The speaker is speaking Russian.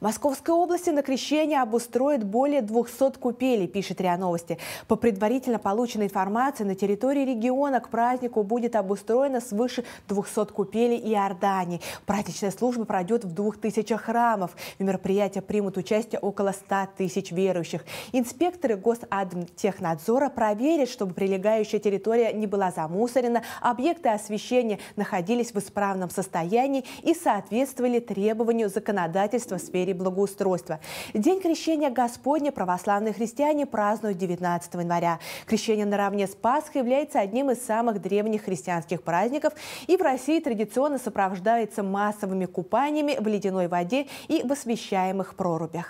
В Московской области на крещение обустроят более 200 купелей, пишет РИА Новости. По предварительно полученной информации, на территории региона к празднику будет обустроено свыше 200 купелей и орданий. Праздничная служба пройдет в 2000 храмов. В мероприятии примут участие около 100 тысяч верующих. Инспекторы Госадмтехнадзора проверят, чтобы прилегающая территория не была замусорена, объекты освещения находились в исправном состоянии и соответствовали требованию законодательства в сфере мире благоустройства. День крещения Господня православные христиане празднуют 19 января. Крещение наравне с Пасхой является одним из самых древних христианских праздников и в России традиционно сопровождается массовыми купаниями в ледяной воде и в освещаемых прорубях.